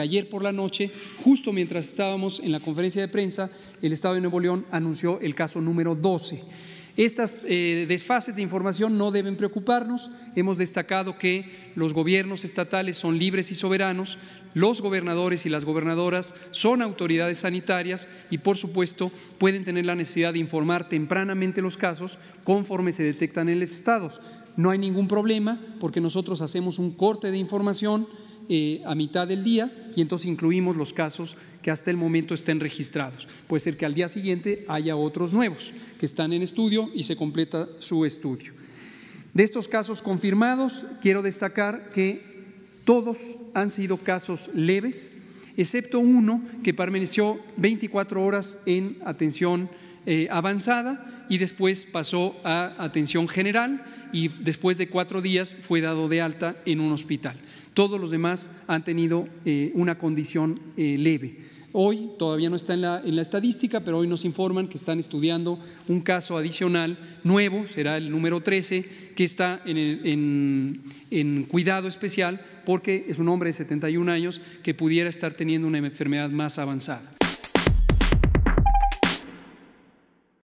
ayer por la noche, justo mientras estábamos en la conferencia de prensa, el Estado de Nuevo León anunció el caso número 12. Estas eh, desfases de información no deben preocuparnos. Hemos destacado que los gobiernos estatales son libres y soberanos, los gobernadores y las gobernadoras son autoridades sanitarias y, por supuesto, pueden tener la necesidad de informar tempranamente los casos conforme se detectan en los estados. No hay ningún problema porque nosotros hacemos un corte de información eh, a mitad del día y entonces incluimos los casos que hasta el momento estén registrados. Puede ser que al día siguiente haya otros nuevos que están en estudio y se completa su estudio. De estos casos confirmados, quiero destacar que todos han sido casos leves, excepto uno que permaneció 24 horas en atención eh, avanzada y después pasó a atención general y después de cuatro días fue dado de alta en un hospital. Todos los demás han tenido eh, una condición eh, leve. Hoy todavía no está en la, estadística, pero hoy nos informan que están estudiando un caso adicional nuevo, será el número 13, que está en, en cuidado especial porque es un hombre de 71 años que pudiera estar teniendo una enfermedad más avanzada.